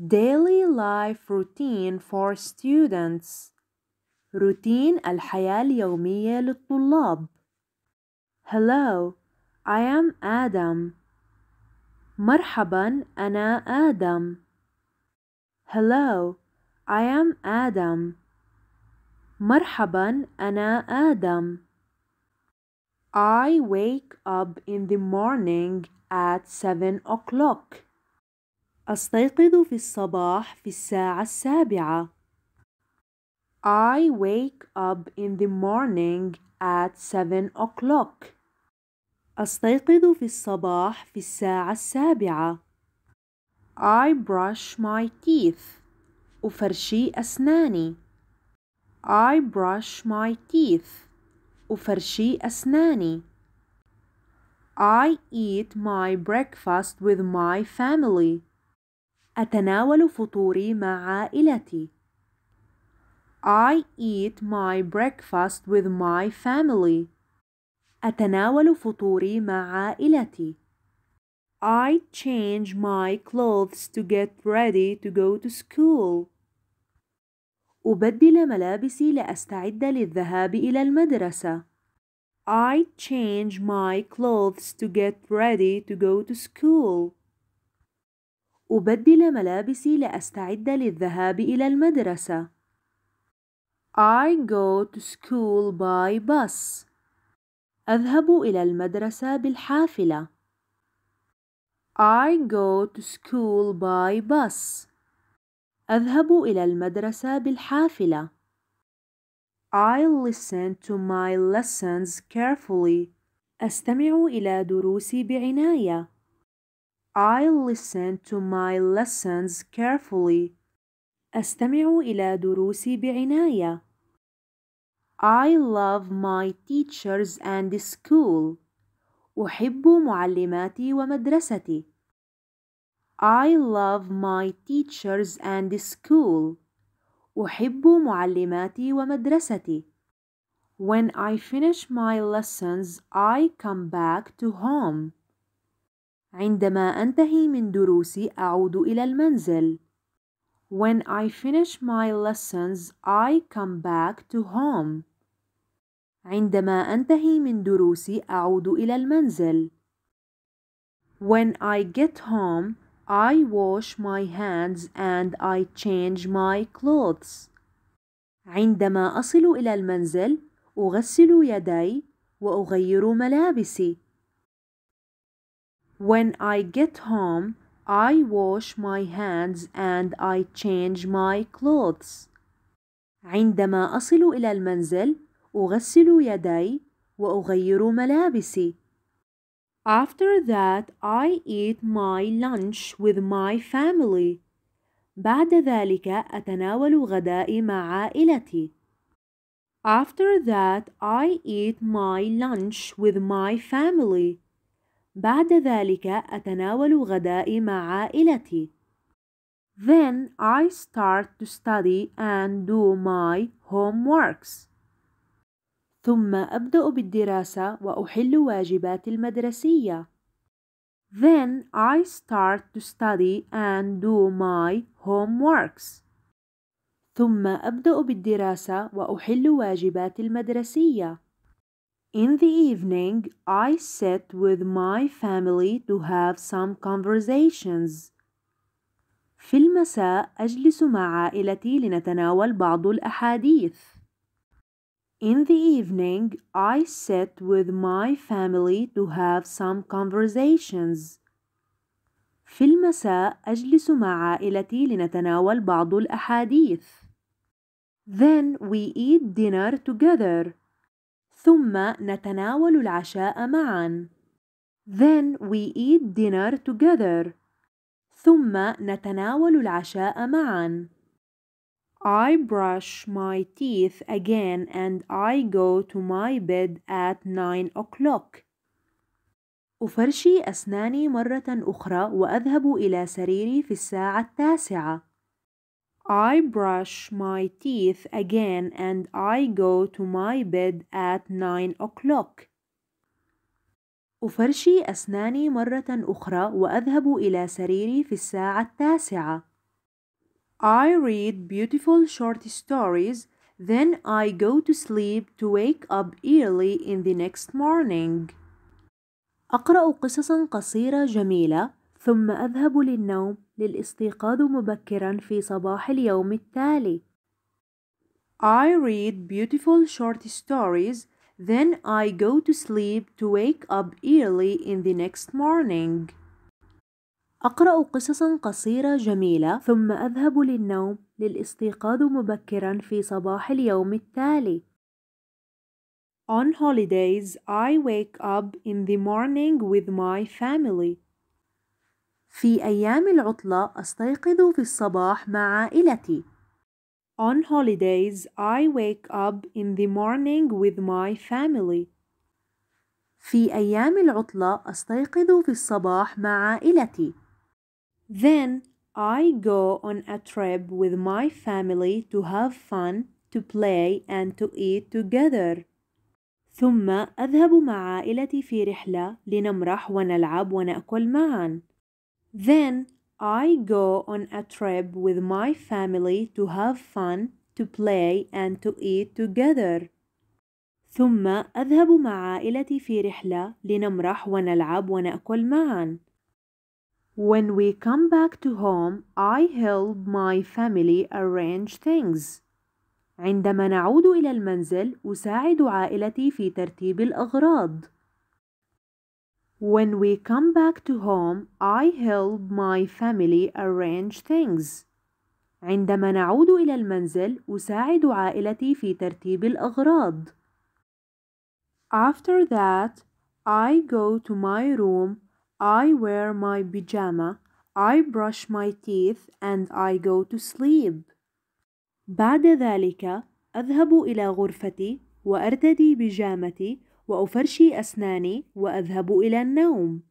daily life routine for students روتين الحياة اليومية للطلاب Hello, I am Adam. مرحبا أنا آدم. Hello, I am Adam. مرحبا أنا آدم. I wake up in the morning at 7 o'clock. أستيقظ في الصباح في الساعة السابعة. I wake up in the morning at seven o'clock. أستيقظ في الصباح في الساعة السابعة. I brush my teeth. أفرشي أسناني. I brush my teeth. أفرشي أسناني. I eat my breakfast with my family. أتناول فطوري مع عائلتي. I eat my breakfast with my family. أتناول فطوري مع عائلتي. I change my clothes to get ready to go to school. أبدل ملابسي لأستعد للذهاب إلى المدرسة. I change my clothes to get ready to go to school. أبدل ملابسي لأستعد للذهاب إلى المدرسة. I go to school by bus. أذهب إلى المدرسة بالحافلة. I go to school by bus. أذهب إلى المدرسة بالحافلة. I listen to my lessons carefully. أستمع إلى دروسي بعناية. I listen to my lessons carefully. أستمع إلى دروسي بعناية. I love my teachers and school. أحب معلماتي ومدرستي. I love my teachers and school. أحب معلماتي ومدرستي. When I finish my lessons, I come back to home. عندما أنتهي من دروسي أعود إلى المنزل. When I finish my lessons, I come back to home. عندما أنتهي من دروسي أعود إلى المنزل. When I get home, I wash my hands and I change my clothes. عندما أصل إلى المنزل، أغسل يدي وأغير ملابسي. When I get home, I wash my hands and I change my clothes. عندما أصل إلى المنزل، أغسل يدي وأغير ملابسي. After that, I eat my lunch with my family. بعد ذلك أتناول غدائي مع عائلتي. After that, I eat my lunch with my family. بعد ذلك أتناول غدائي مع عائلتي. Then I start to study and do my homeworks. ثم أبدأ بالدراسة وأحل واجباتي المدرسية. Then I start to study and do my homeworks. ثم أبدأ بالدراسة وأحل واجباتي المدرسية. In the evening, I sit with my family to have some conversations. في المساء أجلس مع عائلتي لنتناول بعض الأحاديث. In the evening, I sit with my family to have some conversations. في المساء أجلس مع عائلتي لنتناول بعض الأحاديث. Then we eat dinner together. ثم نتناول العشاء معا. Then we eat dinner together. ثم نتناول العشاء معا. I brush my teeth again and I go to my bed at 9 o'clock. أفرشي أسناني مرة أخرى وأذهب إلى سريري في الساعة التاسعة. I brush my teeth again and I go to my bed at 9 o'clock. أفرشي أسناني مرة أخرى وأذهب إلى سريري في الساعة التاسعة. I read beautiful short stories, then I go to sleep to wake up early in the next morning. أقرأ قصصا قصيرة جميلة ثم أذهب للنوم للاستيقاظ مبكرا في صباح اليوم التالي. I read beautiful short stories, then I go to sleep to wake up early in the next morning. أقرأ قصصا قصيرة جميلة ثم أذهب للنوم للاستيقاظ مبكرا في صباح اليوم التالي. On holidays, I wake up in the morning with my family. في أيام العطلة أستيقظ في الصباح مع عائلتي. On holidays, I wake up in the morning with my family. في أيام العطلة أستيقظ في الصباح مع عائلتي. Then I go on a trip with my family to have fun, to play and to eat together. ثم أذهب مع عائلتي في رحلة لنمرح ونلعب ونأكل معاً. Then I go on a trip with my family to have fun, to play and to eat together. ثم أذهب مع عائلتي في رحلة لنمرح ونلعب ونأكل معا. When we come back to home, I help my family arrange things. عندما نعود إلى المنزل أساعد عائلتي في ترتيب الأغراض. When we come back to home, I help my family arrange things. عندما نعود إلى المنزل أساعد عائلتي في ترتيب الأغراض. After that, I go to my room, I wear my pyjama, I brush my teeth and I go to sleep. بعد ذلك أذهب إلى غرفتي وأرتدي بيجامتي وأفرشي أسناني وأذهب إلى النوم.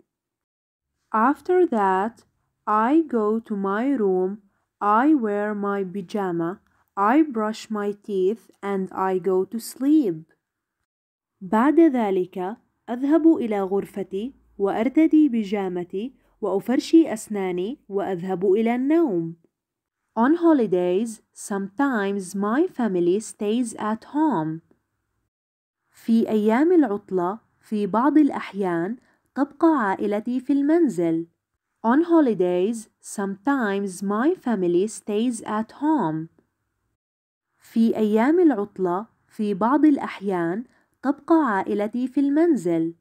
After that, I go to my room, I wear my pajama, I brush my teeth and I go to sleep. بعد ذلك أذهب إلى غرفتي وأرتدي بيجامتي وأفرشي أسناني وأذهب إلى النوم. On holidays, sometimes my family stays at home. في أيام العطلة في بعض الأحيان تبقى عائلتي في المنزل. On holidays, sometimes my family stays at home. في أيام العطلة في بعض الأحيان تبقى عائلتي في المنزل.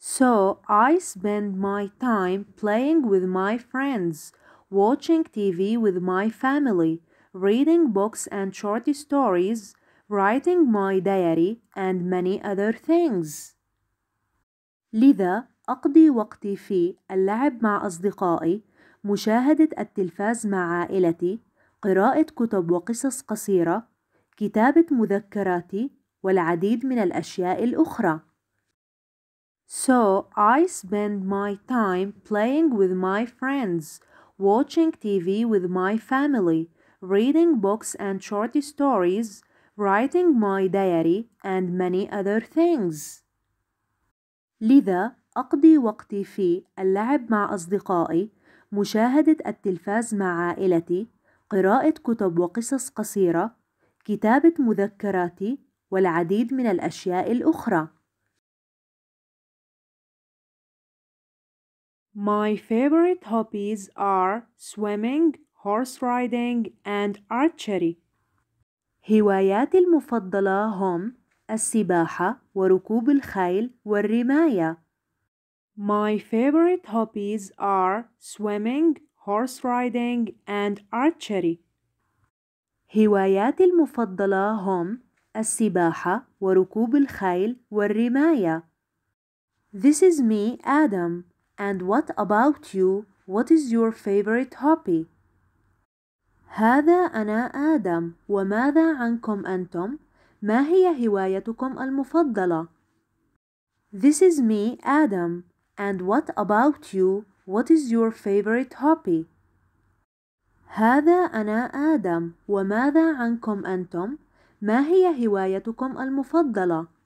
So I spend my time playing with my friends, watching TV with my family, reading books and short stories, writing my diary and many other things. لذا أقضي وقتي في اللعب مع أصدقائي، مشاهدة التلفاز مع عائلتي، قراءة كتب وقصص قصيرة، كتابة مذكراتي، والعديد من الأشياء الأخرى. So I spend my time playing with my friends, watching TV with my family, reading books and short stories, writing my diary and many other things. لذا أقضي وقتي في اللعب مع أصدقائي، مشاهدة التلفاز مع عائلتي، قراءة كتب وقصص قصيرة، كتابة مذكراتي، والعديد من الأشياء الأخرى. My favorite hobbies are swimming, horse riding, and archery. هواياتي المفضلة هم السباحة وركوب الخيل والرماية. My favorite hobbies are swimming, horse riding, and archery. هواياتي المفضلة هم السباحة وركوب الخيل والرماية. This is me, Adam. And what about you? What is your favorite hobby? هذا أنا آدم وماذا عنكم أنتم؟ ما هي هوايتكم المفضلة؟ This is me, Adam. And what about you? What is your favorite hobby? هذا أنا آدم وماذا عنكم أنتم؟ ما هي هوايتكم المفضلة؟